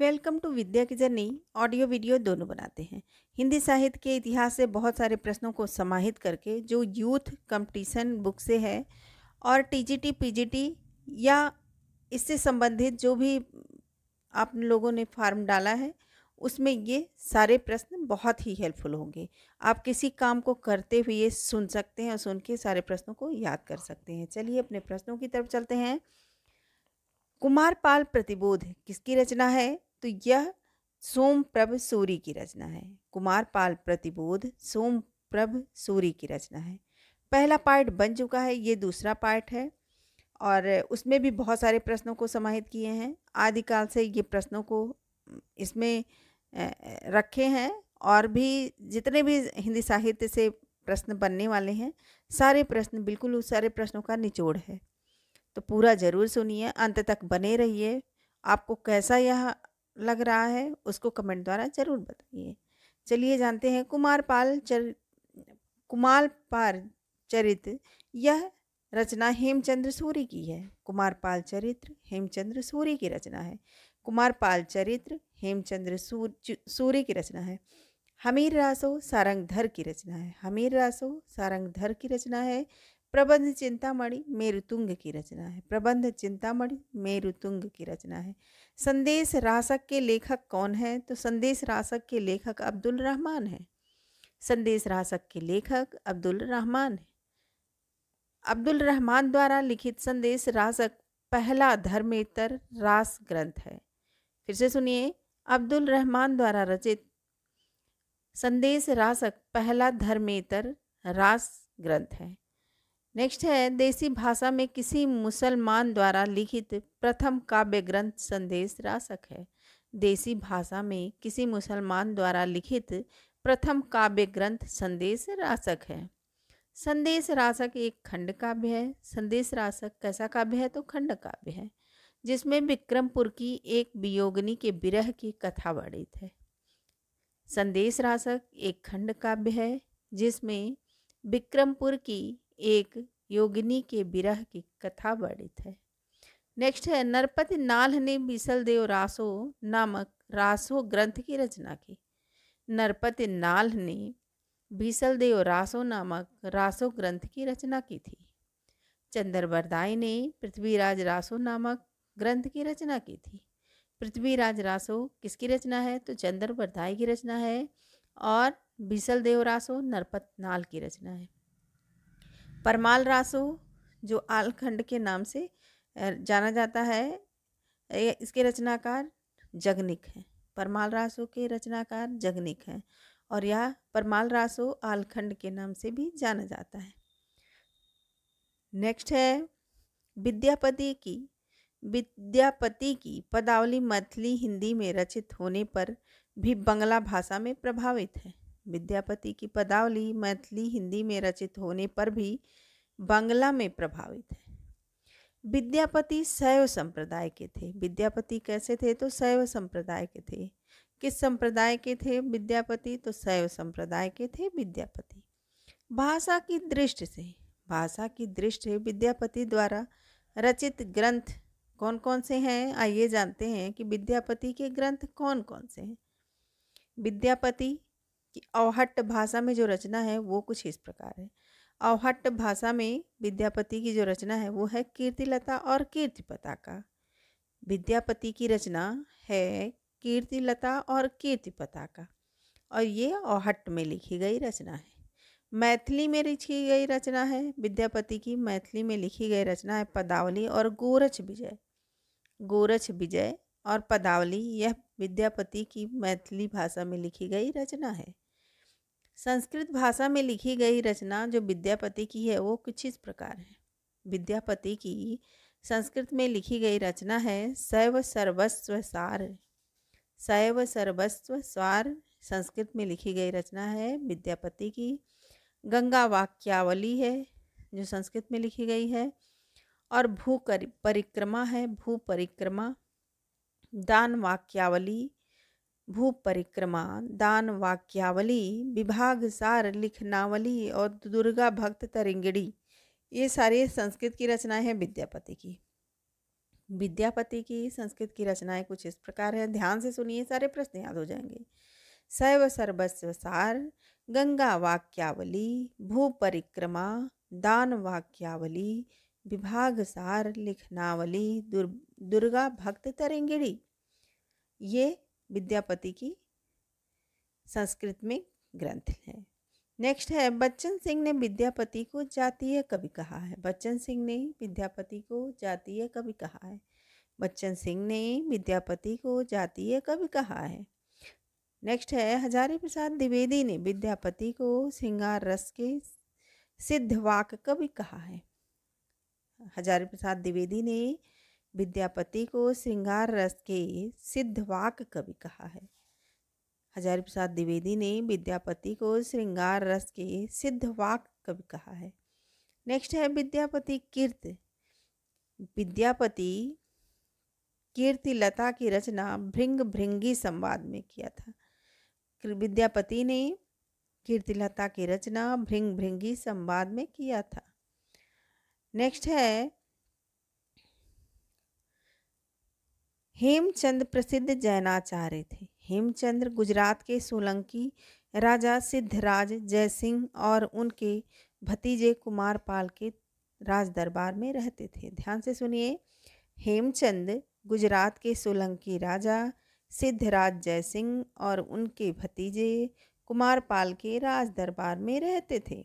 welcome to विद्या की journey audio video दोनों बनाते हैं हिंदी साहित्य के इतिहास से बहुत सारे प्रश्नों को समाहित करके जो यूथ कंपटीशन बुक से है और टीजीटी पीजीटी या इससे संबंधित जो भी आप लोगों ने फॉर्म डाला है उसमें ये सारे प्रश्न बहुत ही हेल्पफुल होंगे आप किसी काम को करते हुए सुन सकते हैं और सुन के सारे प्रश्नों को याद कर सकते हैं चलिए अपने प्रश्नों की तरफ चलते हैं कुमारपाल प्रतिबोध किसकी रचना है तो यह सोम प्रभ सूरी की रचना है कुमारपाल प्रतिबोध सोम प्रभ सूरी की रचना है पहला पार्ट बन चुका है ये दूसरा पार्ट है और उसमें भी बहुत सारे प्रश्नों को समाहित किए हैं आदिकाल से ये प्रश्नों को इसमें रखे हैं और भी जितने भी हिंदी साहित्य से प्रश्न बनने वाले हैं सारे प्रश्न बिल्कुल उस सारे प्रश्नों का निचोड़ है तो पूरा ज़रूर सुनिए अंत तक बने रहिए आपको कैसा यह लग रहा है उसको कमेंट द्वारा ज़रूर बताइए चलिए जानते हैं कुमार पाल चर कुमार पाल चरित्र यह रचना हेमचंद्र सूरी की है कुमार पाल चरित्र हेमचंद्र सूरी की रचना है कुमार पाल चरित्र हेमचंद्र सूरी की रचना है हमीर रासो सारंगधर की रचना है हमीर रासो सारंगधर की रचना है प्रबंध चिंतामणि मेरुतुंग की रचना है प्रबंध चिंतामणि मेरुतुंग की रचना है संदेश रासक के लेखक कौन है तो संदेश रासक के लेखक अब्दुल रहमान है संदेश रासक के लेखक अब्दुल रहमान है अब्दुल रहमान द्वारा लिखित संदेश रासक पहला धर्मेतर रास ग्रंथ है फिर से सुनिए अब्दुल रहमान द्वारा रचित संदेश रासक पहला धर्मेतर रास ग्रंथ है नेक्स्ट है देसी भाषा में किसी मुसलमान द्वारा लिखित प्रथम काव्य ग्रंथ संदेश रासक है देसी भाषा में किसी मुसलमान द्वारा लिखित प्रथम काव्य ग्रंथ संदेश रासक है संदेश रासक एक खंड काव्य है संदेश रासक कैसा काव्य है तो खंड काव्य है जिसमें विक्रमपुर की एक वियोगनी के विरह की कथा वर्णित है संदेश रासक एक खंड काव्य है जिसमें विक्रमपुर की एक योगिनी के विरह की कथा वर्णित है नेक्स्ट है नरपति नाल ने बिसल देव रासो नामक रासो ग्रंथ की रचना की नरपति नाल ने भीसल देव रासो नामक रासो ग्रंथ की रचना की थी चंद्रवरदाई ने पृथ्वीराज रासो नामक ग्रंथ की रचना की थी पृथ्वीराज रासो किसकी रचना है तो चंद्रवरदाई की रचना है और भीसल देव रासो नरपत नाल की रचना है परमाल रासो जो आलखंड के नाम से जाना जाता है इसके रचनाकार जगनिक हैं परमाल रासो के रचनाकार जगनिक हैं और यह परमाल रासो आलखंड के नाम से भी जाना जाता है नेक्स्ट है विद्यापति की विद्यापति की पदावली मैथिली हिंदी में रचित होने पर भी बंगला भाषा में प्रभावित है विद्यापति की पदावली मैथिली हिंदी में रचित होने पर भी बांग्ला में प्रभावित है विद्यापति शैव संप्रदाय के थे विद्यापति कैसे थे तो शैव संप्रदाय के थे किस संप्रदाय के थे विद्यापति तो शैव संप्रदाय के थे विद्यापति भाषा की दृष्टि से भाषा की दृष्टि से विद्यापति द्वारा रचित ग्रंथ कौन कौन से हैं आइए जानते हैं कि विद्यापति के ग्रंथ कौन कौन से हैं विद्यापति कि अवहट्ट भाषा में जो रचना है वो कुछ इस प्रकार है अवहट्ट भाषा में विद्यापति की जो रचना है वो है कीर्तिलता और कीर्ति पताका विद्यापति की रचना है कीर्तिलता और कीर्ति पताका और ये अवहट्ट में लिखी गई रचना है मैथिली में लिखी गई रचना है विद्यापति की मैथिली में लिखी गई रचना है पदावली और गोरछ विजय गोरछ विजय और पदावली यह विद्यापति की मैथिली भाषा में लिखी गई रचना है संस्कृत भाषा में लिखी गई रचना जो विद्यापति की है वो कुछ इस प्रकार है विद्यापति की संस्कृत में लिखी गई रचना है शैव सर्वस्व सार शैव सर्वस्व स्वार संस्कृत में लिखी गई रचना है विद्यापति की गंगा वाक्यावली है जो संस्कृत में लिखी गई है और भू परिक्रमा है भू परिक्रमा दान वाक्यावली भू परिक्रमा दान वाक्यावली विभाग सार लिखनावली और दुर्गा भक्त तरिंगड़ी ये सारे संस्कृत की रचनाएं हैं विद्यापति की विद्यापति की संस्कृत की रचनाएं कुछ इस प्रकार है ध्यान से सुनिए सारे प्रश्न याद हो जाएंगे शैव सर्वस्व सार गंगा वाक्यावली भू परिक्रमा दान वाक्यावली विभाग सार लिखनावली दुर्गा भक्त तरंगिड़ी ये विद्यापति की संस्कृत में ग्रंथ है नेक्स्ट है बच्चन सिंह ने विद्यापति को जातीय कवि कहा है बच्चन सिंह ने विद्यापति को जातीय कवि कहा है बच्चन सिंह ने विद्यापति को जातीय कवि कहा है नेक्स्ट है हजारी प्रसाद द्विवेदी ने विद्यापति को श्रृंगार रस के सिद्धवाक कवि कहा है हजारी प्रसाद द्विवेदी ने विद्यापति को श्रृंगार रस के सिद्धवाक कवि कहा है हजारी प्रसाद द्विवेदी ने विद्यापति को श्रृंगार रस के सिद्धवाक कवि कहा है नेक्स्ट है विद्यापति कीर्त विद्यापति कीर्ति लता की रचना भृंग भृंगी संवाद में किया था विद्यापति ने कीर्तिलता की रचना भृंग भृंगी संवाद में किया था नेक्स्ट है हेमचंद प्रसिद्ध जैनाचार्य थे हेमचंद्र गुजरात के सोलंकी राजा सिद्धराज जयसिंह और उनके भतीजे कुमार पाल के राज दरबार में रहते थे ध्यान से सुनिए हेमचंद गुजरात के सोलंकी राजा सिद्धराज जयसिंह और उनके भतीजे कुमार पाल के राज दरबार में रहते थे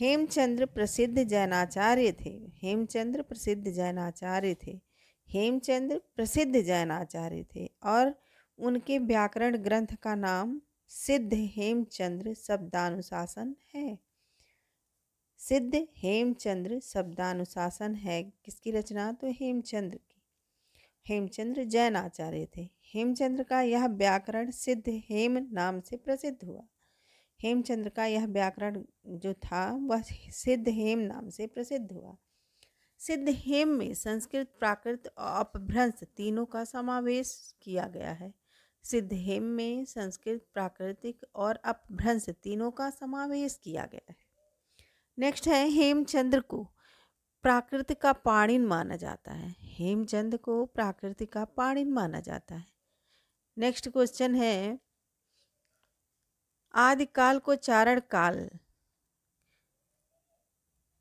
हेमचंद्र प्रसिद्ध जैनाचार्य थे हेमचंद्र प्रसिद्ध जैनाचार्य थे हेमचंद्र प्रसिद्ध जैन आचार्य थे और उनके व्याकरण ग्रंथ का नाम सिद्ध हेमचंद्र शब्दानुशासन है सिद्ध हेमचंद्र शब्दानुशासन है किसकी रचना तो हेमचंद्र की हेमचंद्र जैन आचार्य थे हेमचंद्र का यह व्याकरण सिद्ध हेम नाम से प्रसिद्ध हुआ हेमचंद्र का यह व्याकरण जो था वह सिद्ध हेम नाम से प्रसिद्ध हुआ सिद्ध हेम में संस्कृत प्राकृत और अपभ्रंश तीनों का समावेश किया गया है सिद्ध हेम में संस्कृत प्राकृतिक और अपभ्रंश तीनों का समावेश किया गया है नेक्स्ट है हेमचंद्र को प्राकृत का पाणिन माना जाता है हेमचंद को प्राकृत का पाणिन माना जाता है नेक्स्ट क्वेश्चन है आदिकाल को चारण काल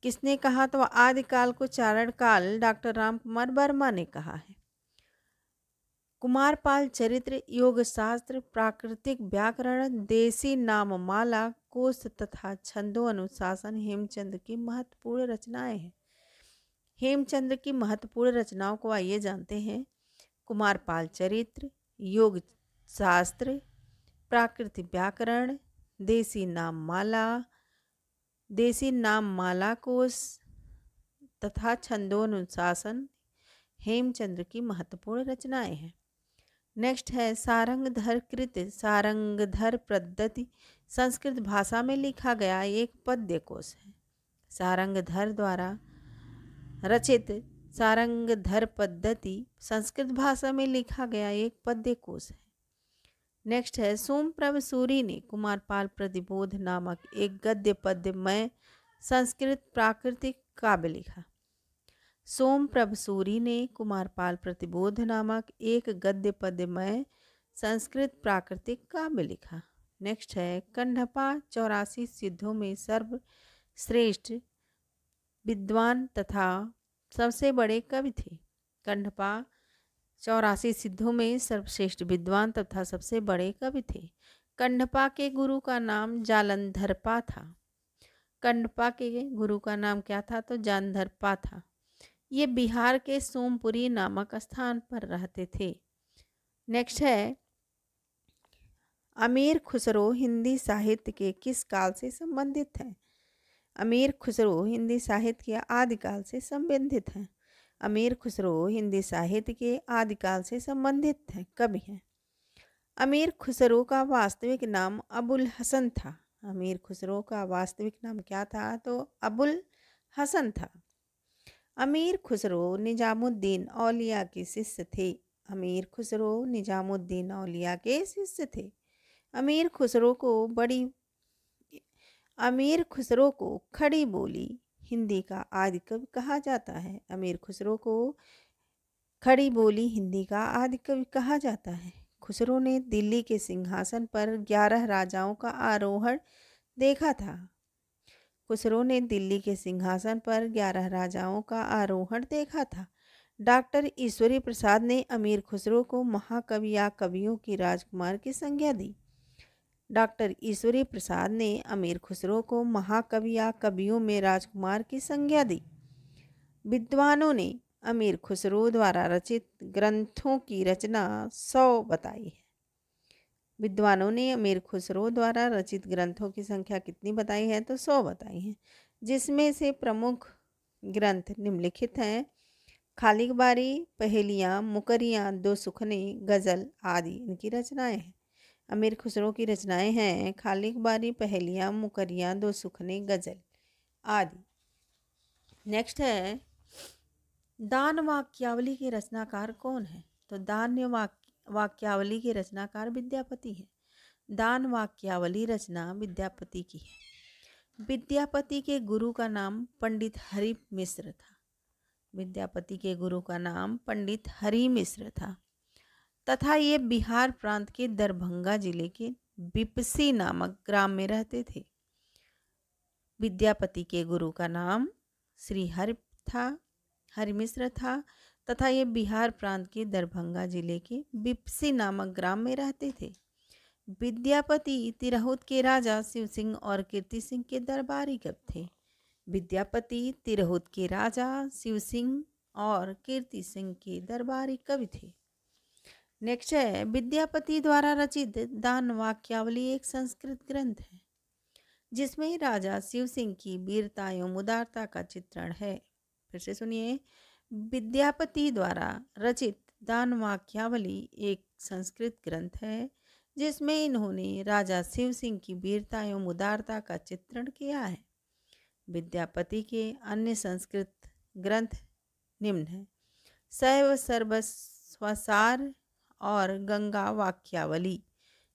किसने कहा तो आदिकाल को चारण काल डॉक्टर राम कुमार वर्मा ने कहा है कुमारपाल चरित्र योग शास्त्र प्राकृतिक व्याकरण देसी नाम माला कोष तथा छंदो अनुशासन हेमचंद की महत्वपूर्ण रचनाएं हैं हेमचंद्र की महत्वपूर्ण रचनाओं को आइए जानते हैं कुमारपाल चरित्र योग शास्त्र प्राकृतिक व्याकरण देसी नाम माला देसी नाम माला कोश तथा छंदोनुशासन हेमचंद्र की महत्वपूर्ण रचनाएं हैं नेक्स्ट है सारंगधर कृत सारंगधर पद्धति संस्कृत भाषा में लिखा गया एक पद्य कोश है सारंगधर द्वारा रचित सारंगधर पद्धति संस्कृत भाषा में लिखा गया एक पद्य कोश है नेक्स्ट है सोमप्रभ सूरी ने कुमारपाल प्रतिबोध नामक एक गद्य पद्यमय संस्कृत प्राकृतिक काव्य लिखा सोमप्रभ सूरी ने कुमारपाल प्रतिबोध नामक एक गद्य पद्यमय संस्कृत प्राकृतिक काव्य लिखा नेक्स्ट है कंडपा चौरासी सिद्धों में सर्वश्रेष्ठ विद्वान तथा सबसे बड़े कवि थे कंडपा चौरासी सिद्धों में सर्वश्रेष्ठ विद्वान तथा सबसे बड़े कवि थे कंडपा के गुरु का नाम जालंधरपा था कंडपा के गुरु का नाम क्या था तो जालंधरपा था ये बिहार के सोमपुरी नामक स्थान पर रहते थे नेक्स्ट है अमीर खुसरो हिंदी साहित्य के किस काल से संबंधित है अमीर खुसरो हिंदी साहित्य के आदिकाल से संबंधित हैं अमीर खुसरो हिंदी साहित्य के आदिकाल से संबंधित हैं कवि हैं अमीर खुसरो का वास्तविक नाम अबुल हसन था अमीर खुसरो का वास्तविक नाम क्या था तो अबुल हसन था अमीर खुसरो निजामुद्दीन औलिया के शिष्य थे अमीर खुसरो निजामुद्दीन औलिया के शिष्य थे अमीर खुसरो को बड़ी अमीर खुसरो को खड़ी बोली हिंदी का आदिकवि कहा जाता है अमीर खुसरो को खड़ी बोली हिंदी का आदिकवि कहा जाता है खुसरो ने दिल्ली के सिंहासन पर ग्यारह राजाओं का आरोहण देखा था खुसरो ने दिल्ली के सिंहासन पर ग्यारह राजाओं का आरोहण देखा था डॉक्टर ईश्वरी प्रसाद ने अमीर खुसरो को महाकवि या कवियों की राजकुमार की संज्ञा दी डॉक्टर ईश्वरी प्रसाद ने अमीर खुसरो को महाकवि या कवियों में राजकुमार की संज्ञा दी विद्वानों ने अमीर खुसरो द्वारा रचित ग्रंथों की रचना सौ बताई है विद्वानों ने अमीर खुसरो द्वारा रचित ग्रंथों की संख्या कितनी बताई है तो सौ बताई है जिसमें से प्रमुख ग्रंथ निम्नलिखित हैं खालिकबारी पहेलियाँ मुकरियाँ दो सुखने गज़ल आदि इनकी रचनाएं हैं अमीर खुसरो की रचनाएं हैं खालिक बारी पहलियाँ मुकरियाँ दो सुखने गज़ल आदि नेक्स्ट है दान वाक्यावली के रचनाकार कौन है तो दान्य वाक्य वाक्यावली के रचनाकार विद्यापति हैं दान वाक्यावली रचना विद्यापति की है विद्यापति के गुरु का नाम पंडित हरि मिश्र था विद्यापति के गुरु का नाम पंडित हरि मिश्र था तथा ये बिहार प्रांत के दरभंगा जिले के बिपसी नामक ग्राम में रहते थे विद्यापति के गुरु का नाम श्री हरि था हरिमिश्र था तथा ये बिहार प्रांत के दरभंगा जिले के बिपसी नामक ग्राम में रहते थे विद्यापति तिरहुत के राजा शिव सिंह और कीर्ति सिंह के दरबारी कब थे विद्यापति तिरहुत के राजा शिव सिंह और कीर्ति सिंह के दरबारी कवि थे नेक्स्ट है विद्यापति द्वारा रचित दान वाक्यावली एक संस्कृत ग्रंथ है जिसमें राजा शिव सिंह की वीरता एवं उदारता का चित्रण है फिर से सुनिए विद्यापति द्वारा रचित दान वाक्यावली एक संस्कृत ग्रंथ है जिसमें इन्होंने राजा शिव सिंह की वीरता एवं उदारता का चित्रण किया है विद्यापति के अन्य संस्कृत ग्रंथ निम्न है शैव सर्वस्वसार और गंगा वाक्यावली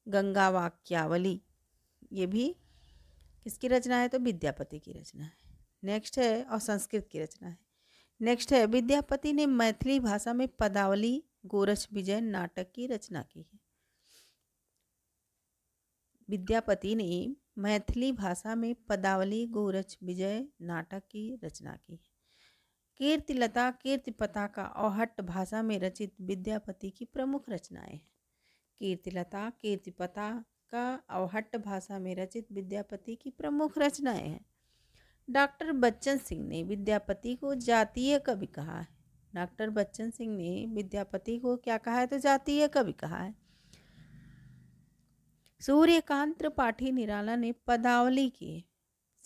गंगा वाक्यावली ये भी किसकी रचना है तो विद्यापति की रचना है नेक्स्ट है और संस्कृत की रचना है नेक्स्ट है विद्यापति ने मैथिली भाषा में पदावली गोरछ विजय नाटक की रचना की है विद्यापति ने मैथिली भाषा में पदावली गोरछ विजय नाटक की रचना की है कीर्तिलता कीर्ति पताका और हट्ट भाषा में रचित विद्यापति की प्रमुख रचनाएं हैं कीर्तिलता कीर्ति पताका और हट्ट भाषा में रचित विद्यापति की प्रमुख रचनाएं हैं डॉक्टर बच्चन सिंह ने विद्यापति को जातीय कवि कहा है डॉक्टर बच्चन सिंह ने विद्यापति को क्या कहा है तो जातीय कवि कहा है सूर्यकांत त्रिपाठी निराला ने पदावली के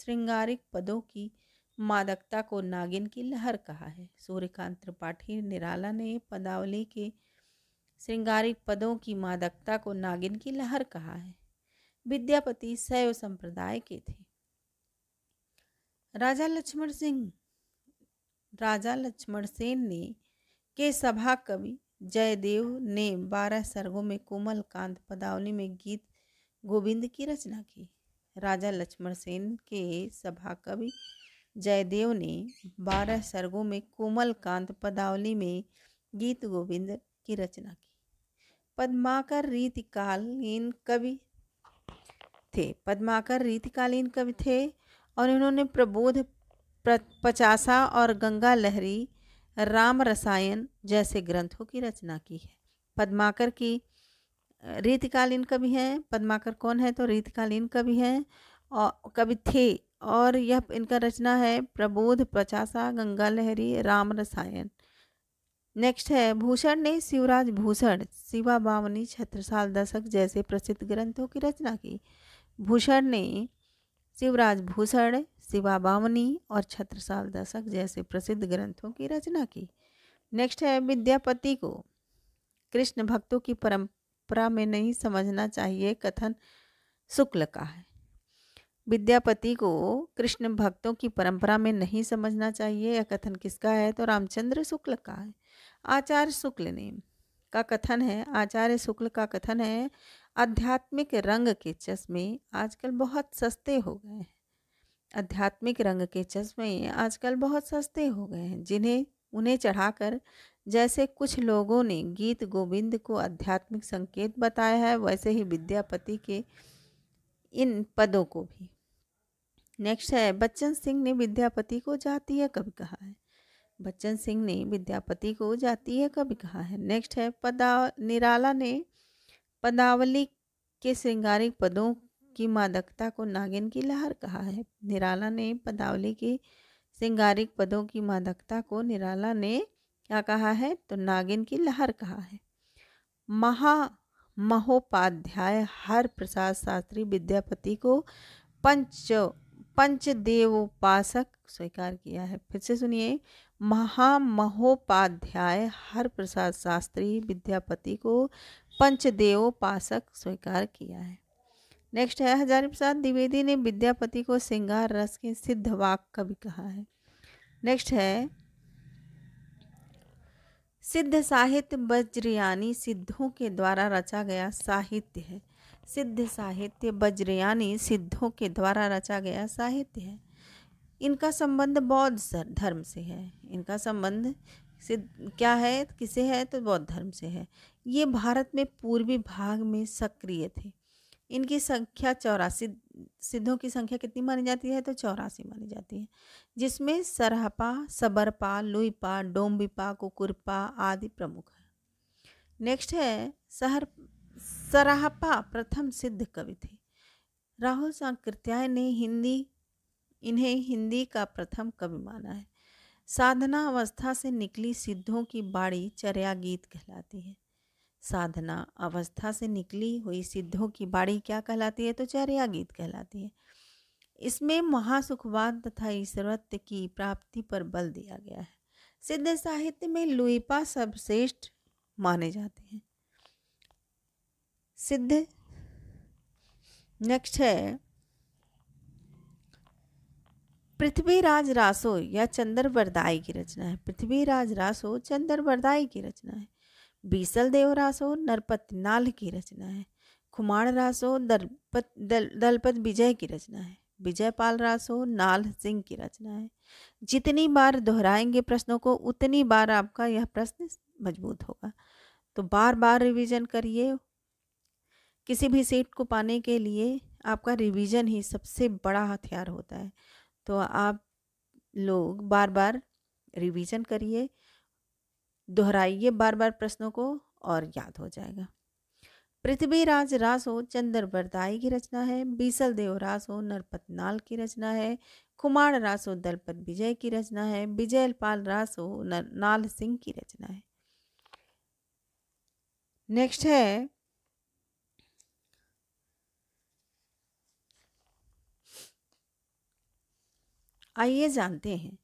श्रृंगारिक पदों की मादकता को नागिन की लहर कहा है सूर्यकांत त्रिपाठी निराला ने पदावली के श्रृंगारिक पदों की मादकता को नागिन की लहर कहा है विद्यापति शैव संप्रदाय के थे राजा लक्ष्मण सिंह राजा लक्ष्मण सेन ने के सभा कवि जयदेव ने बारह सर्गों में कोमल कांत पदावली में गीत गोविंद की रचना की राजा लक्ष्मण सेन के सभा कवि जयदेव ने बारह सर्गों में कोमल कांत पदावली में गीत गोविंद की रचना की पद्माकर रीतिकालीन कवि थे पद्माकर रीतिकालीन कवि थे और इन्होंने प्रबोध पचासा और गंगा लहरी राम रसायन जैसे ग्रंथों की रचना की है पद्माकर की रीतिकालीन कवि हैं पद्माकर कौन है तो रीतिकालीन कवि हैं और कवि थे और यह इनका रचना है प्रबोध प्रचासा गंगा लहरी राम रसायन नेक्स्ट है भूषण ने शिवराज भूषण शिवा बावनी छत्रसाल दशक जैसे प्रसिद्ध ग्रंथों की रचना की भूषण ने शिवराज भूषण शिवा बावनी और छत्रसाल दशक जैसे प्रसिद्ध ग्रंथों की रचना की नेक्स्ट है विद्यापति को कृष्ण भक्तों की परंपरा में नहीं समझना चाहिए कथन शुक्ल का है विद्यापति को कृष्ण भक्तों की परंपरा में नहीं समझना चाहिए यह कथन किसका है तो रामचंद्र शुक्ल का है आचार्य शुक्ल ने का कथन है आचार्य शुक्ल का कथन है आध्यात्मिक रंग के चश्मे आजकल बहुत सस्ते हो गए हैं आध्यात्मिक रंग के चश्मे आजकल बहुत सस्ते हो गए हैं जिन्हें उन्हें चढ़ाकर जैसे कुछ लोगों ने गीत गोविंद को आध्यात्मिक संकेत बताया है वैसे ही विद्यापति के इन पदों को भी नेक्स्ट है बच्चन सिंह ने विद्यापति को जाती है कब कहा है बच्चन सिंह ने विद्यापति को जाती है कब कहा है नेक्स्ट है पदा निराला ने पदावली के श्रृंगारिक पदों की मादकता को नागिन की लहर कहा है निराला ने पदावली के श्रृंगारिक पदों की मादकता को निराला ने क्या कहा है तो नागिन की लहर कहा है महा महोपाध्याय हर प्रसाद शास्त्री विद्यापति को पंच पंचदेव उपासक स्वीकार किया है फिर से सुनिए महामहोपाध्याय हर प्रसाद शास्त्री विद्यापति को पंचदेवोपासक स्वीकार किया है नेक्स्ट है हजारी प्रसाद द्विवेदी ने विद्यापति को सिंगार रस के सिद्ध वाक कवि कहा है नेक्स्ट है सिद्ध साहित्य बज्रयानी सिद्धों के द्वारा रचा गया साहित्य है सिद्ध साहित्य बज्रयानी सिद्धों के द्वारा रचा गया साहित्य है इनका संबंध बौद्ध धर्म से है इनका संबंध सिद्ध क्या है किसे है तो बौद्ध धर्म से है ये भारत में पूर्वी भाग में सक्रिय थे इनकी संख्या चौरासी सिद्धों की संख्या कितनी मानी जाती है तो चौरासी मानी जाती है जिसमें सरहपा सबरपा लुईपा डोम्बिपा कुकुरपा आदि प्रमुख है नेक्स्ट है सहर सराहपा प्रथम सिद्ध कवि थे राहुल सांकृत्याय ने हिंदी इन्हें हिंदी का प्रथम कवि माना है साधना अवस्था से निकली सिद्धों की बाड़ी चर्या गीत कहलाती है साधना अवस्था से निकली हुई सिद्धों की बाड़ी क्या कहलाती है तो चर्या गीत कहलाती है इसमें महासुखवाद तथा ईश्वरत्व की प्राप्ति पर बल दिया गया है सिद्ध साहित्य में लुईपा सर्वश्रेष्ठ माने जाते हैं सिद्ध नेक्स्ट है पृथ्वीराज रासो या चंद्र बरदाई की रचना है पृथ्वीराज रासो चंद्र बरदाई की रचना है बीसल देव रासो नरपतनाल की रचना है खुमाण रासो दलपत दल, दलपत विजय की रचना है विजयपाल रासो नाल सिंह की रचना है जितनी बार दोहराएंगे प्रश्नों को उतनी बार आपका यह प्रश्न मजबूत होगा तो बार बार रिवीजन करिए किसी भी सीट को पाने के लिए आपका रिवीजन ही सबसे बड़ा हथियार होता है तो आप लोग बार बार रिवीजन करिए दोहराइए बार बार प्रश्नों को और याद हो जाएगा पृथ्वीराज रासो चंद्र बरदाई की रचना है बीसल देव रासो नाल की रचना है कुमार रासो दलपत विजय की रचना है विजय पाल नर नाल सिंह की रचना है नेक्स्ट है आइए जानते हैं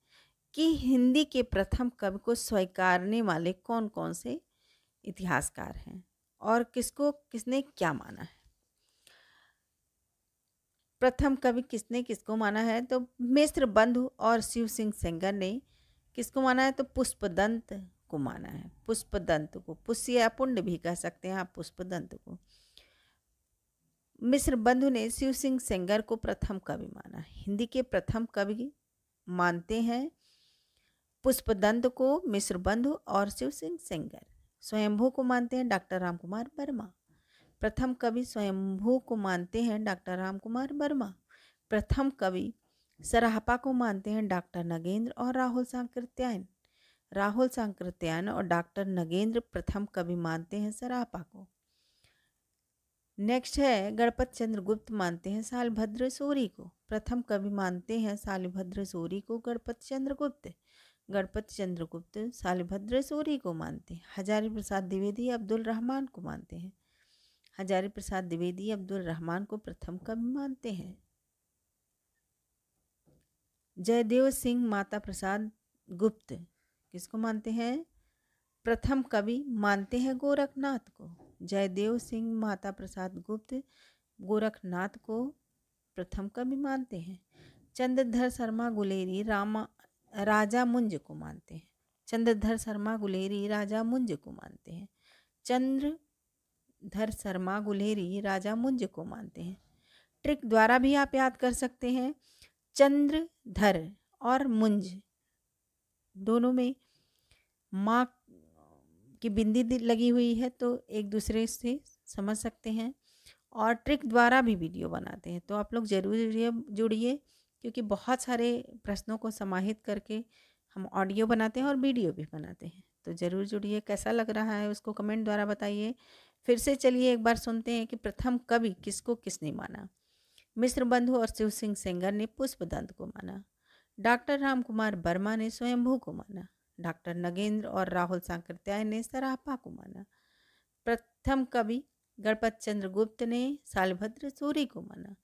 कि हिंदी के प्रथम कवि को स्वीकारने वाले कौन कौन से इतिहासकार हैं और किसको किसने क्या माना है प्रथम कवि किसने किसको माना है तो मिश्र बंधु और शिव सिंह सेंगर ने किसको माना है तो पुष्पदंत को माना है पुष्पदंत को पुष्य या पुण्य भी कह सकते हैं आप पुष्पदंत को मिस्र बंधु ने शिव सिंह सेंगर को प्रथम कवि माना हिंदी के प्रथम कवि मानते हैं पुष्पदंत को मिस्र बंधु और शिव सिंह सेंगर स्वयंभू को मानते हैं डॉक्टर राम कुमार वर्मा प्रथम कवि स्वयंभू को मानते हैं डॉक्टर राम कुमार वर्मा प्रथम कवि सराहपा को मानते हैं डॉक्टर नगेंद्र और राहुल सांकृत्यायन राहुल सांकृत्यायन और डॉक्टर नगेंद्र प्रथम कवि मानते हैं सराहपा को नेक्स्ट है गणपत चंद्र गुप्त मानते हैं सालभद्र सूरी को प्रथम कवि मानते हैं सालभद्र सूरी को गणपत चंद्र गुप्त गणपत चंद्र गुप्त सालभद्र सूरी को मानते हैं हजारी प्रसाद द्विवेदी अब्दुल रहमान को मानते हैं हजारी प्रसाद द्विवेदी अब्दुल रहमान को प्रथम कवि मानते हैं जयदेव सिंह माता प्रसाद गुप्त किसको मानते हैं प्रथम कवि मानते हैं गोरखनाथ को जयदेव सिंह माता प्रसाद गुप्त गोरखनाथ को प्रथम कवि मानते हैं चंद्रधर शर्मा गुलेरी रामा राजा मुंज को मानते हैं चंद्रधर शर्मा गुलेरी राजा मुंज को मानते हैं चंद्रधर शर्मा गुलेरी राजा मुंज को मानते हैं ट्रिक द्वारा भी आप याद कर सकते हैं चंद्रधर और मुंज दोनों में माँ की बिंदी लगी हुई है तो एक दूसरे से समझ सकते हैं और ट्रिक द्वारा भी वीडियो बनाते हैं तो आप लोग जरूर जुड़िए क्योंकि बहुत सारे प्रश्नों को समाहित करके हम ऑडियो बनाते हैं और वीडियो भी बनाते हैं तो ज़रूर जुड़िए कैसा लग रहा है उसको कमेंट द्वारा बताइए फिर से चलिए एक बार सुनते हैं कि प्रथम कवि किसको किसने माना मिश्र बंधु और शिव सिंह सेंगर ने दंत को माना डॉक्टर राम कुमार वर्मा ने स्वयंभू को माना डॉक्टर नगेंद्र और राहुल सांकृत्याय ने सराहपा को माना प्रथम कवि गणपत चंद्र गुप्त ने सालभद्र सूरी को माना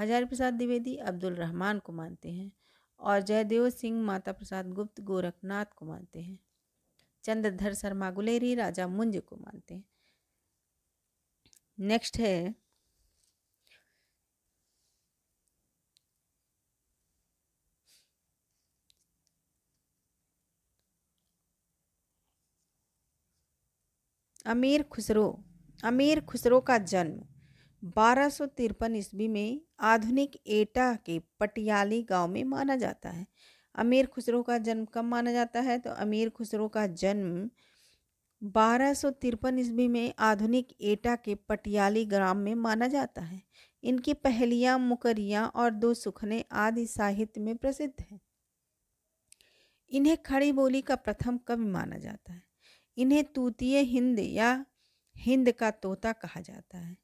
हजारी प्रसाद द्विवेदी अब्दुल रहमान को मानते हैं और जयदेव सिंह माता प्रसाद गुप्त गोरखनाथ को मानते हैं चंद्रधर शर्मा गुलेरी राजा मुंज को मानते हैं नेक्स्ट है अमीर खुसरो अमीर खुसरो का जन्म बारह सौ तिरपन ईस्वी में आधुनिक एटा के पटियाली गांव में माना जाता है अमीर खुसरो का जन्म कब माना जाता है तो अमीर खुसरो का जन्म बारह सौ तिरपन ईस्वी में आधुनिक एटा के पटियाली ग्राम में माना जाता है इनकी पहलियाँ मुकरियाँ और दो सुखने आदि साहित्य में प्रसिद्ध हैं इन्हें खड़ी बोली का प्रथम कवि माना जाता है इन्हें तूतीय हिंद या हिंद का तोता कहा जाता है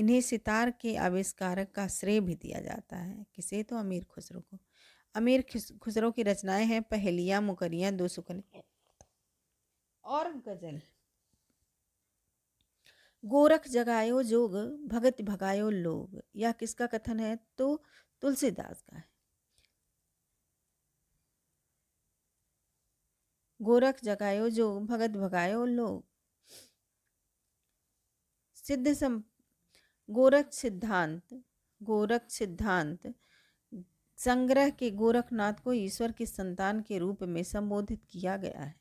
इन्हें सितार के आविष्कारक का श्रेय भी दिया जाता है किसे तो अमीर खुसरो को अमीर खुसरो की रचनाएं हैं पहेलियाँ मुकरिया दो सुकनियाँ और गजल गोरख जगायो जोग भगत भगायो लोग यह किसका कथन है तो तुलसीदास का है गोरख जगायो जो भगत भगायो लोग सिद्ध सम गोरख सिद्धांत गोरख सिद्धांत संग्रह के गोरखनाथ को ईश्वर के संतान के रूप में संबोधित किया गया है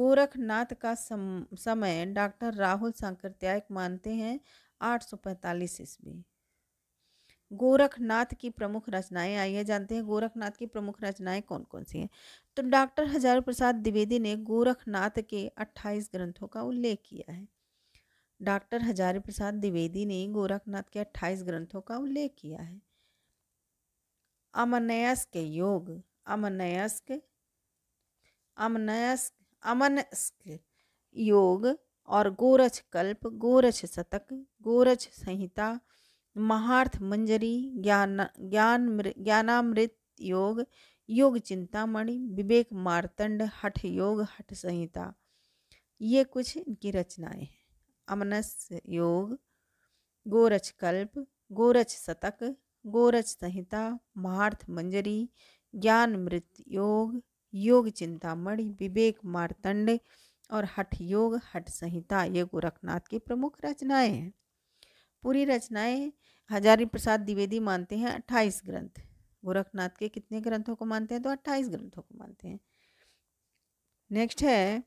गोरखनाथ का सम, समय डॉक्टर राहुल सांकृत्यायक मानते हैं 845 सौ ईस्वी गोरखनाथ की प्रमुख रचनाएं आई है जानते हैं गोरखनाथ की प्रमुख रचनाएं कौन कौन सी हैं तो डॉक्टर हजारू प्रसाद द्विवेदी ने गोरखनाथ के 28 ग्रंथों का उल्लेख किया है डॉक्टर हजारू प्रसाद द्विवेदी ने गोरखनाथ के 28 ग्रंथों का उल्लेख किया है अमनयस्क योग अमनयस्क अमनयस्क अमनस्क योग और गोरछ कल्प गोरछ शतक गोरछ संहिता महार्थ मंजरी ज्ञान ज्ञान ज्ञानामृत योग योग चिंतामणि विवेक मारतंड हठ योग हठ संहिता ये कुछ इनकी रचनाएं हैं अमनस योग गोरच कल्प गोरच शतक गोरच संहिता महार्थ मंजरी ज्ञान मृत योग योग चिंतामणि विवेक मारतंड और हठ योग हठ संहिता ये गोरखनाथ की प्रमुख रचनाएं हैं पूरी रचनाएं हजारी प्रसाद द्विवेदी मानते हैं अट्ठाईस ग्रंथ गोरखनाथ के कितने ग्रंथों को मानते हैं तो अट्ठाईस ग्रंथों को मानते हैं नेक्स्ट है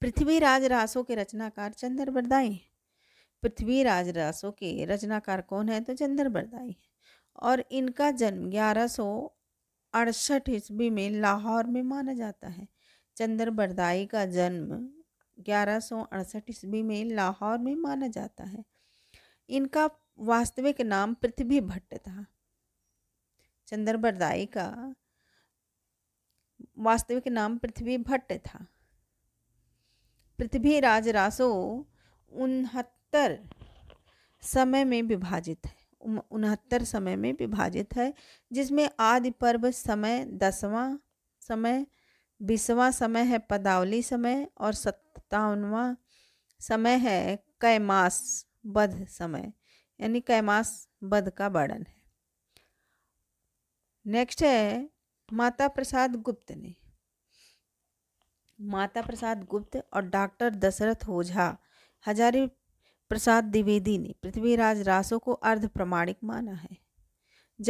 पृथ्वीराज रासो के रचनाकार चंद्र बरदाई पृथ्वीराज रासो के रचनाकार कौन है तो चंद्र बरदाई और इनका जन्म ग्यारह सौ अड़सठ ईस्वी में लाहौर में माना जाता है चंद्र बरदाई का जन्म ग्यारह सौ अड़सठ ईस्वी में लाहौर में माना जाता है इनका वास्तविक नाम पृथ्वी भट्ट था चंद्र बरदाई का वास्तविक नाम पृथ्वी भट्ट था पृथ्वी रासो उनहत्तर समय में विभाजित है उनहत्तर समय में विभाजित है जिसमें आदि पर्व समय दसवां समय बीसवा समय है पदावली समय और सत्तावनवा समय है कैमास बध समय यानी कैमास बध का वर्णन है नेक्स्ट है माता प्रसाद गुप्त ने माता प्रसाद गुप्त और डॉक्टर दशरथ ओझा हजारी प्रसाद द्विवेदी ने पृथ्वीराज रासो को अर्ध प्रमाणिक माना है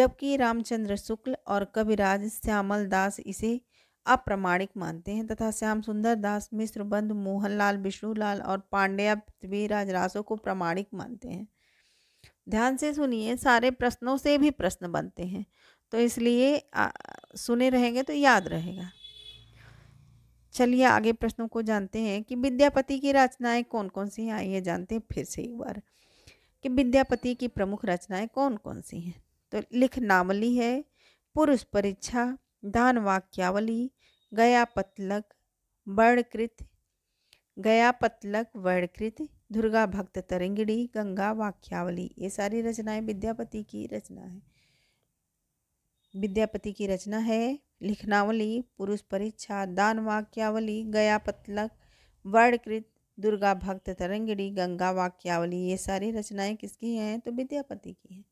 जबकि रामचंद्र शुक्ल और कविराज श्यामल दास इसे अप्रमाणिक मानते हैं तथा श्याम सुंदर दास मिश्र मिश्रबंध मोहनलाल विष्णुलाल और पांड्या पृथ्वीराज रासो को प्रमाणिक मानते हैं ध्यान से सुनिए सारे प्रश्नों से भी प्रश्न बनते हैं तो इसलिए सुने रहेंगे तो याद रहेगा चलिए आगे प्रश्नों को जानते हैं कि विद्यापति की रचनाएं कौन कौन सी हैं आइए जानते हैं फिर से एक बार कि विद्यापति की प्रमुख रचनाएं कौन कौन सी हैं तो लिख नामली है पुरुष परीक्षा दान वाक्यावली गया पतलक वर्णकृत गया पतलक वर्णकृत दुर्गा भक्त तरंगिणी गंगा वाक्यावली ये सारी रचनाएं विद्यापति की रचना है विद्यापति की रचना है लिखनावली पुरुष परीक्षा दान वाक्यावली गया पतलक वर्णकृत दुर्गा भक्त तरंगिणी गंगा वाक्यावली ये सारी रचनाएं किसकी हैं तो विद्यापति की हैं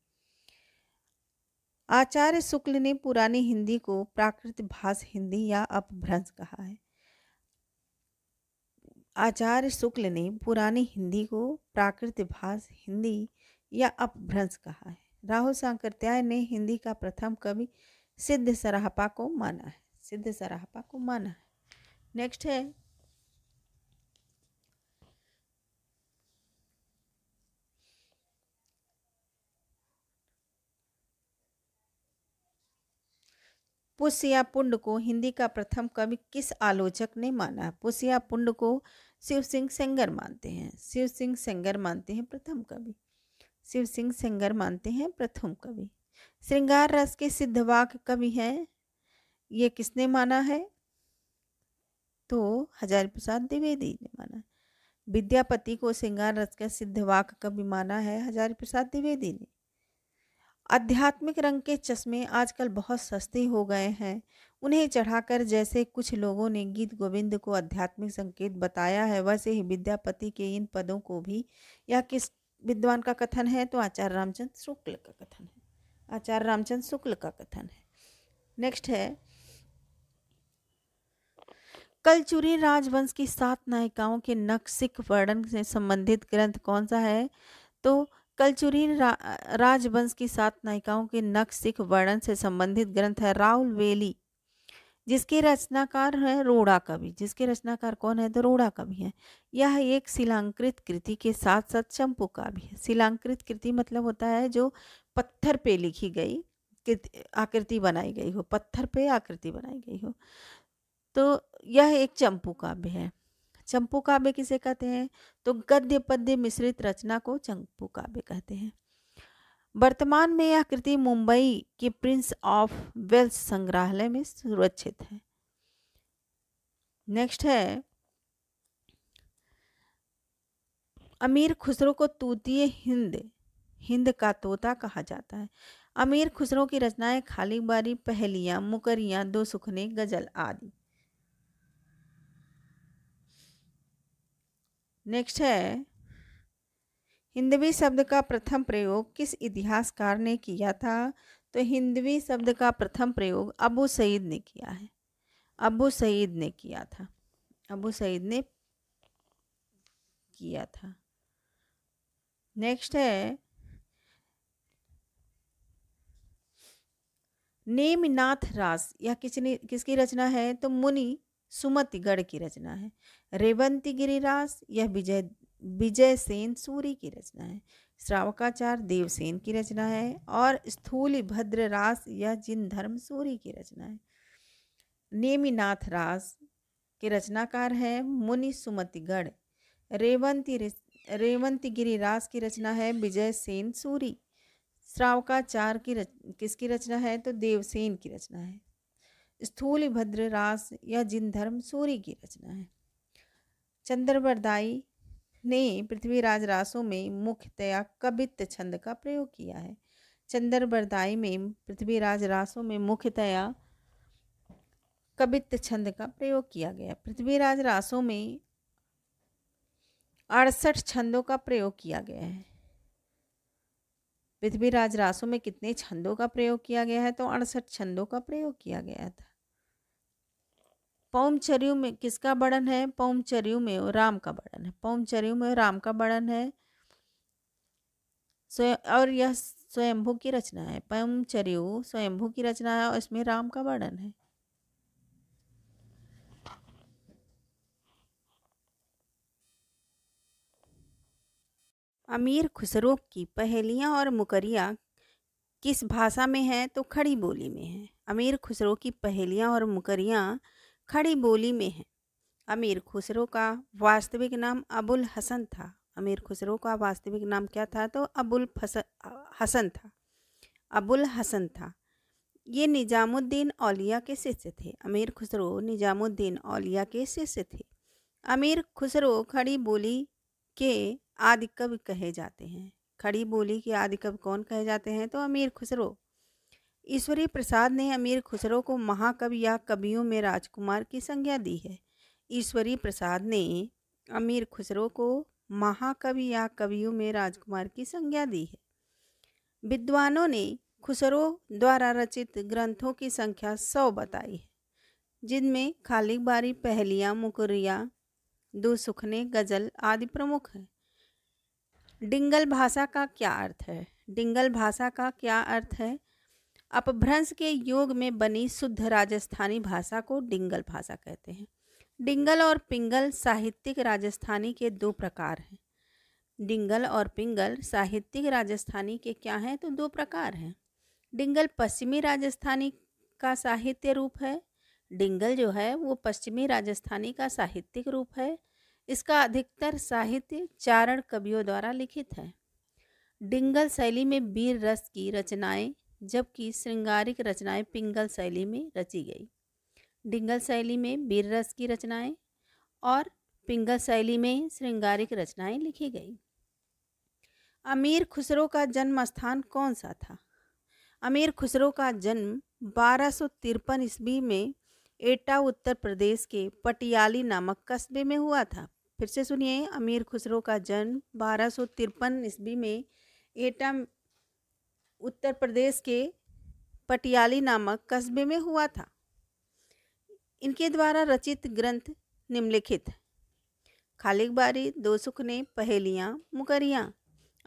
आचार्य शुक्ल ने पुरानी हिंदी को प्राकृत भाष हिंदी या अपभ्रंश कहा है आचार्य शुक्ल ने पुरानी हिंदी को प्राकृत भाष हिंदी या अपभ्रंश कहा है राहुल शंकरत्याय ने हिंदी का प्रथम कवि सिद्ध सराहपा को माना है सिद्ध सराहपा को माना है नेक्स्ट है पुष्य या पुंड को हिंदी का प्रथम कवि किस आलोचक ने माना पुष्य या पुंड को शिव सिंह सेंगर मानते हैं शिव सिंह सेंगर मानते हैं प्रथम कवि शिव सिंह सेंगर मानते हैं प्रथम कवि श्रृंगार रस के सिद्धवाक कवि हैं ये किसने माना है तो हजार प्रसाद द्विवेदी ने माना विद्यापति को श्रृंगार रस का सिद्धवाक कवि माना है हजार प्रसाद द्विवेदी ने आध्यात्मिक रंग के चश्मे आजकल बहुत सस्ते हो गए हैं उन्हें चढ़ाकर जैसे कुछ लोगों ने गीत गोविंद को आध्यात्मिक संकेत बताया है वैसे ही विद्यापति के इन पदों को भी या किस विद्वान का कथन है तो आचार्य रामचंद्र शुक्ल का कथन है आचार्य रामचंद्र शुक्ल का कथन है नेक्स्ट है कलचुरी राजवंश की सात नायिकाओं के नक्सिक वर्णन से संबंधित ग्रंथ कौन सा है तो कलचुरीन रा, राजवंश की सात नायिकाओं के नक सिख वर्णन से संबंधित ग्रंथ है राहुल वेली जिसके रचनाकार हैं रोड़ा कवि जिसके रचनाकार कौन है तो रोड़ा कवि हैं यह एक शिलांकृत कृति के साथ साथ चंपू का भी है शिलांकृत कृति मतलब होता है जो पत्थर पे लिखी गई आकृति बनाई गई हो पत्थर पे आकृति बनाई गई हो तो यह एक चंपू काव्य है चंपू काव्य किसे कहते हैं तो गद्य पद्य मिश्रित रचना को चंपू काव्य कहते हैं वर्तमान में यह कृति मुंबई के प्रिंस ऑफ वेल्स संग्रहालय में सुरक्षित है नेक्स्ट है अमीर खुसरो को तूतीय हिंद हिंद का तोता कहा जाता है अमीर खुसरो की रचनाएं खाली बारी पहलियां मुकरियां दो सुखने गजल आदि नेक्स्ट है हिंदवी शब्द का प्रथम प्रयोग किस इतिहासकार ने किया था तो हिंदवी शब्द का प्रथम प्रयोग अबू सईद ने किया है अबू सईद ने किया था अबू सईद ने किया था नेक्स्ट है नेमनाथ रास या किसने किसकी रचना है तो मुनि सुमतिगढ़ की रचना है रेवंती गिरिराज यह विजय विजय सेन सूरी की रचना है श्रावकाचार देवसेन की रचना है और स्थूली भद्र रास यह जिन धर्म सूरी की रचना है नेमिनाथ रास के रचनाकार हैं मुनि सुमतिगढ़ रेवंती रेवंती रास की रचना है विजय सेन सूरी श्रावकाचार की रच, किसकी रचना है तो देवसेन की रचना है स्थूल भद्र रास या जिन धर्म सूर्य की रचना है चंद्रवरदाई ने पृथ्वीराज रासों में मुख्यतया कवित्त छंद का प्रयोग किया है चंद्रवरदाई में पृथ्वीराज रासों में मुख्यतया कवित्त छंद का प्रयोग किया गया पृथ्वीराज रासों में अड़सठ छंदों का प्रयोग किया गया है पृथ्वीराज रासों में कितने छंदों का प्रयोग किया गया है तो अड़सठ छंदों का प्रयोग किया गया था पौमचर्यु में किसका वर्णन है पौमचर्यु में राम का वर्णन है पौमचर्यु में राम का वर्णन है और यह स्वयंभू की रचना है पौमचर्यु स्वयंभू की रचना है और इसमें राम का वर्णन है अमीर खुसरो की पहेलियाँ और मुकरियाँ किस भाषा में हैं तो खड़ी बोली में हैं अमीर खुसरो की पहेलियाँ और मुकरियाँ खड़ी बोली में हैं अमीर खुसरो का वास्तविक नाम अबुल हसन था अमीर खुसरो का वास्तविक नाम क्या था तो अबुल हसन था अबुल हसन था ये निजामुद्दीन औलिया के शिष्य थे अमीर खुसरो निजामुद्दीन औलिया के शिष्य थे अमीर खुसरो खड़ी बोली के आदि कवि कहे जाते हैं खड़ी बोली के आदि कवि कौन कहे जाते हैं तो अमीर खुसरो ईश्वरी प्रसाद ने अमीर खुसरो को महाकवि या कवियों में राजकुमार की संज्ञा दी है ईश्वरी प्रसाद ने अमीर खुसरो को महाकवि या कवियों में राजकुमार की संज्ञा दी है विद्वानों ने खुसरो द्वारा रचित ग्रंथों की संख्या सौ बताई है जिनमें खालिक बारी पहलियाँ मुकुरिया दो सुखने गज़ल आदि प्रमुख हैं डिंगल भाषा का क्या अर्थ है डिंगल भाषा का क्या अर्थ है अपभ्रंश के योग में बनी शुद्ध राजस्थानी भाषा को डिंगल भाषा कहते हैं डिंगल और पिंगल साहित्यिक राजस्थानी के दो प्रकार हैं डिंगल और पिंगल साहित्यिक राजस्थानी के क्या हैं तो दो प्रकार हैं डिंगल पश्चिमी राजस्थानी का साहित्य रूप है डिंगल जो है वो पश्चिमी राजस्थानी का साहित्यिक रूप है इसका अधिकतर साहित्य चारण कवियों द्वारा लिखित है डिंगल शैली में वीर रस की रचनाएं जबकि श्रृंगारिक रचनाएं पिंगल शैली में रची गई डिंगल शैली में वीर रस की रचनाएं और पिंगल शैली में श्रृंगारिक रचनाएं लिखी गई अमीर खुसरो का जन्म स्थान कौन सा था अमीर खुसरो का जन्म बारह सौ ईस्वी में एटा उत्तर प्रदेश के पटियाली नामक कस्बे में हुआ था फिर से सुनिए अमीर खुसरो का जन्म बारह सौ तिरपन ईस्वी में एटा उत्तर प्रदेश के पटियाली नामक कस्बे में हुआ था इनके द्वारा रचित ग्रंथ निम्नलिखित खालिक बारी दो सुखने पहेलियाँ मुकरियाँ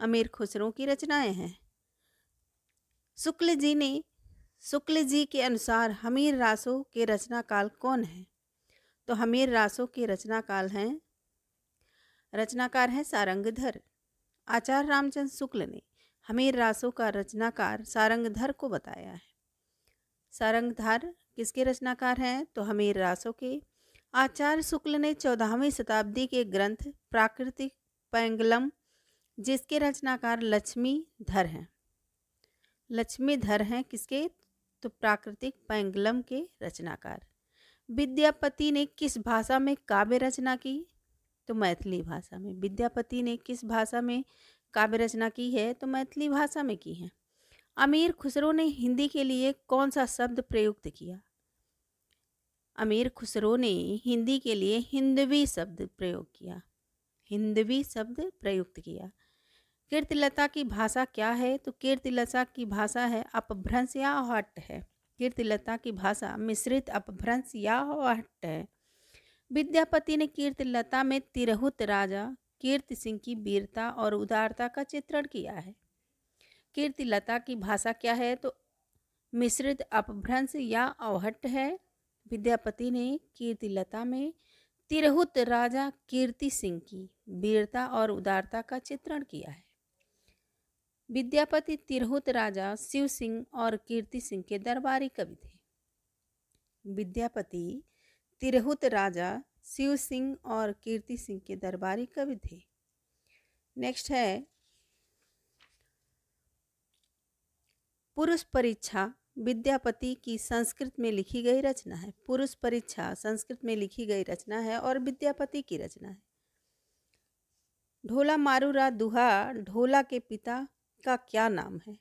अमीर खुसरो की रचनाएं हैं शुक्ल जी ने शुक्ल जी के अनुसार हमीर रासो के रचना काल कौन है तो हमीर रासो के रचनाकाल हैं रचनाकार हैं सारंगधर आचार्य रामचंद्र शुक्ल ने हमीर रासो का रचनाकार सारंगधर को बताया है सारंगधर किसके रचनाकार हैं तो हमीर रासो के आचार्य शुक्ल ने चौदहवीं शताब्दी के ग्रंथ प्राकृतिक पैंगलम जिसके रचनाकार लक्ष्मी धर हैं लक्ष्मी धर हैं किसके तो प्राकृतिक पैंगलम के रचनाकार विद्यापति ने किस भाषा में काव्य रचना की तो मैथिली भाषा में विद्यापति ने किस भाषा में काव्य रचना की है तो मैथिली भाषा में की है अमीर खुसरो ने हिंदी के लिए कौन सा शब्द प्रयुक्त किया अमीर खुसरो ने हिंदी के लिए हिंदवी शब्द प्रयोग किया हिंदवी शब्द प्रयुक्त किया कीर्तिलता की भाषा क्या है तो कीर्तिलता की भाषा है अपभ्रंश या हट है कीर्तिलता की भाषा मिश्रित अपभ्रंश या हट है विद्यापति ने कीर्तिलता में तिरहुत राजा कीर्ति सिंह की वीरता और उदारता का चित्रण किया है कीर्तिलता की भाषा क्या है तो मिश्रित अपभ्रंश या अवहट है विद्यापति ने कीर्तिलता में तिरहुत राजा कीर्ति सिंह की वीरता और उदारता का चित्रण किया है विद्यापति तिरहुत राजा शिव सिंह और कीर्ति सिंह के दरबारी कवि थे विद्यापति तिरहुत राजा शिव सिंह और कीर्ति सिंह के दरबारी कवि थे नेक्स्ट है पुरुष परीक्षा विद्यापति की संस्कृत में लिखी गई रचना है पुरुष परीक्षा संस्कृत में लिखी गई रचना है और विद्यापति की रचना है ढोला मारूरा दुहा ढोला के पिता का क्या नाम है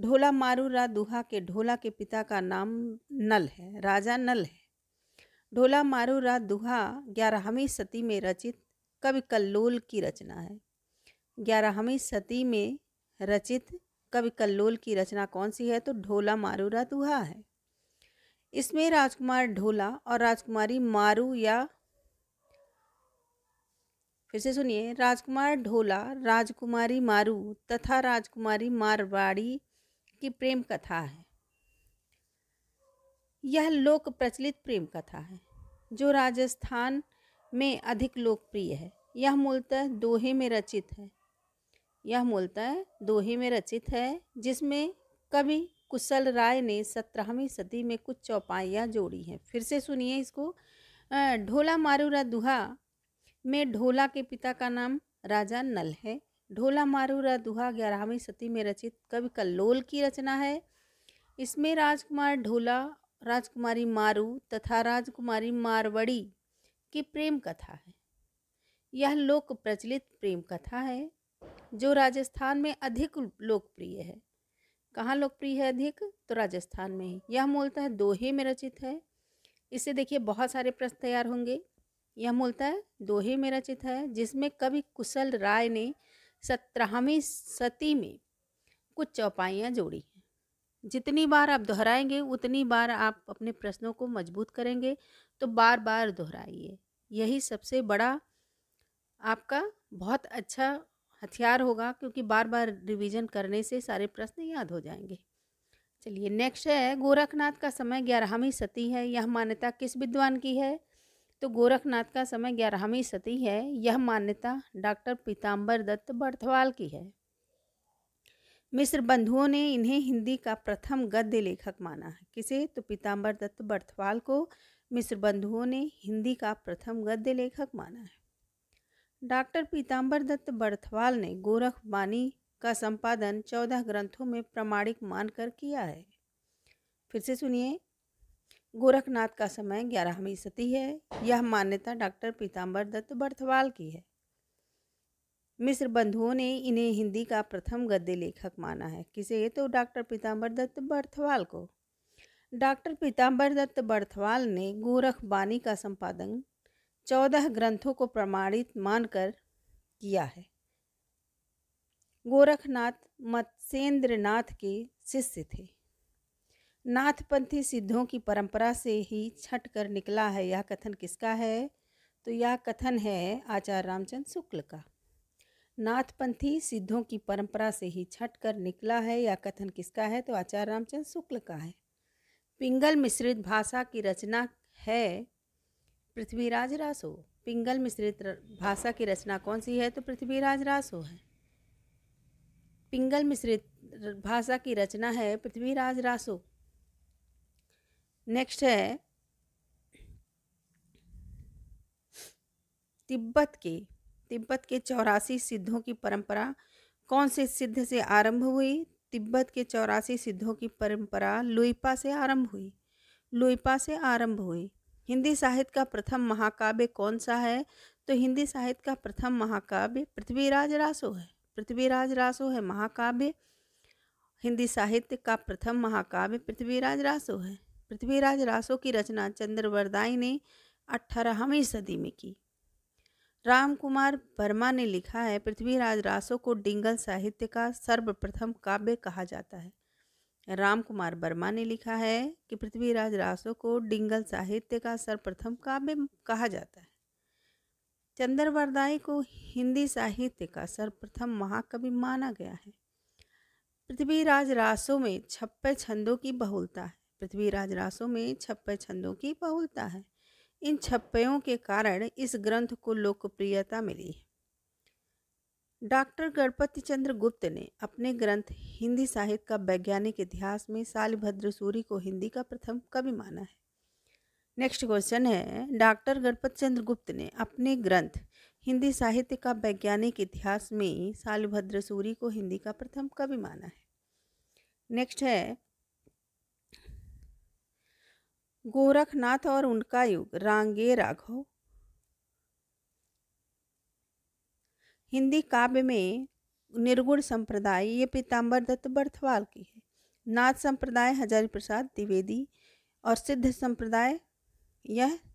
ढोला मारू रा दुहा के ढोला के पिता का नाम नल है राजा नल है ढोला मारू रा दुहा ग्यारहवीं सती में रचित कवि कल्लोल की रचना है ग्यारहवीं सती में रचित कवि कल्लोल की रचना कौन सी है तो ढोला मारू रा दुहा है इसमें राजकुमार ढोला और राजकुमारी मारू या फिर से सुनिए राजकुमार ढोला राजकुमारी मारू तथा राजकुमारी मारवाड़ी की प्रेम कथा है यह लोक प्रचलित प्रेम कथा है जो राजस्थान में अधिक लोकप्रिय है यह मूलतः दोहे में रचित है यह मूलतः दोहे में रचित है जिसमें कवि कुशल राय ने सत्रहवीं सदी में कुछ चौपाइयाँ जोड़ी हैं फिर से सुनिए इसको ढोला मारूरा दुहा में ढोला के पिता का नाम राजा नल है ढोला मारूरा दुहा ग्यारहवीं सती में रचित कवि कल्लोल की रचना है इसमें राजकुमार ढोला राजकुमारी मारू तथा राजकुमारी मारवड़ी की प्रेम कथा है यह लोक प्रचलित प्रेम कथा है जो राजस्थान में अधिक लोकप्रिय है कहाँ लोकप्रिय है अधिक तो राजस्थान में ही यह मूलतः दोहे में रचित है इससे देखिए बहुत सारे प्रश्न तैयार होंगे यह मूलतः दोहे में रचित है जिसमें कवि कुशल राय ने सत्रहवीं सती में कुछ चौपाइयाँ जोड़ी हैं जितनी बार आप दोहराएंगे उतनी बार आप अपने प्रश्नों को मजबूत करेंगे तो बार बार दोहराइए यही सबसे बड़ा आपका बहुत अच्छा हथियार होगा क्योंकि बार बार रिवीजन करने से सारे प्रश्न याद हो जाएंगे चलिए नेक्स्ट है गोरखनाथ का समय ग्यारहवीं सती है यह मान्यता किस विद्वान की है तो गोरखनाथ का समय ग्यारहवीं सती है यह मान्यता डॉक्टर पीताम्बर दत्त बर्थवाल की है मिस्र बंधुओं ने इन्हें हिंदी का प्रथम गद्य लेखक माना है किसे तो पीताम्बर दत्त बर्थवाल को मिस्र बंधुओं ने हिंदी का प्रथम गद्य लेखक माना है डॉक्टर पीताम्बर दत्त बर्थवाल ने गोरख वाणी का संपादन चौदह ग्रंथों में प्रमाणिक मानकर किया है फिर से सुनिए गोरखनाथ का समय ग्यारहवीं सती है यह मान्यता डॉक्टर पीताम्बर दत्त बर्थवाल की है मिस्र बंधुओं ने इन्हें हिंदी का प्रथम गद्य लेखक माना है किसे तो डॉक्टर पीताम्बर दत्त बर्थवाल को डॉक्टर पीताम्बर दत्त बर्थवाल ने गोरख बानी का संपादन चौदह ग्रंथों को प्रमाणित मानकर किया है गोरखनाथ मत्स्येंद्र के शिष्य थे नाथपंथी सिद्धों की परंपरा से ही छट कर निकला है यह कथन किसका है तो यह कथन है आचार्य रामचंद्र शुक्ल का नाथपंथी सिद्धों की परंपरा से ही छट कर निकला है यह कथन किसका है तो आचार्य रामचंद्र शुक्ल का है पिंगल मिश्रित भाषा की रचना है पृथ्वीराज रासो पिंगल मिश्रित भाषा की रचना कौन सी है तो पृथ्वीराज रासो है पिंगल मिश्रित भाषा की रचना है पृथ्वीराज रासो नेक्स्ट है तिब्बत के तिब्बत के चौरासी सिद्धों की परंपरा कौन से सिद्ध से आरंभ हुई तिब्बत के चौरासी सिद्धों की परंपरा लुइपा से आरंभ हुई लुइपा से आरंभ हुई हिंदी साहित्य का प्रथम महाकाव्य कौन सा है तो हिंदी साहित्य का प्रथम महाकाव्य पृथ्वीराज रासो है पृथ्वीराज रासो है महाकाव्य हिंदी साहित्य का प्रथम महाकाव्य पृथ्वीराज रासो है पृथ्वीराज रासो की रचना चंद्रवरदाई ने अठारहवीं सदी में की राम कुमार वर्मा ने लिखा है पृथ्वीराज रासो को डिंगल साहित्य का सर्वप्रथम काव्य कहा जाता है राम कुमार वर्मा ने लिखा है कि पृथ्वीराज रासो को डिंगल साहित्य का सर्वप्रथम काव्य कहा जाता है चंद्रवरदाई को हिंदी साहित्य का सर्वप्रथम महाकवि माना गया है पृथ्वीराज रासो में छप्पे छंदों की बहुलता है पृथ्वीराज रासों में छप्पे छंदों की बहुलता है इन छप्पयों के कारण इस ग्रंथ को लोकप्रियता मिली है डॉक्टर गणपति चंद्र गुप्त ने अपने ग्रंथ हिंदी साहित्य का वैज्ञानिक इतिहास में सालभद्र सूरी को हिंदी का प्रथम कवि माना है नेक्स्ट क्वेश्चन है डॉक्टर गणपति चंद्र गुप्त ने अपने ग्रंथ हिंदी साहित्य का वैज्ञानिक इतिहास में सालभद्र सूरी को हिंदी का प्रथम कवि माना है नेक्स्ट है गोरखनाथ और उनका युग रांगे राघव हिंदी काव्य में निर्गुण संप्रदाय ये पीताम्बर दत्त बर्थवाल की है नाथ संप्रदाय हजारी प्रसाद द्विवेदी और सिद्ध संप्रदाय यह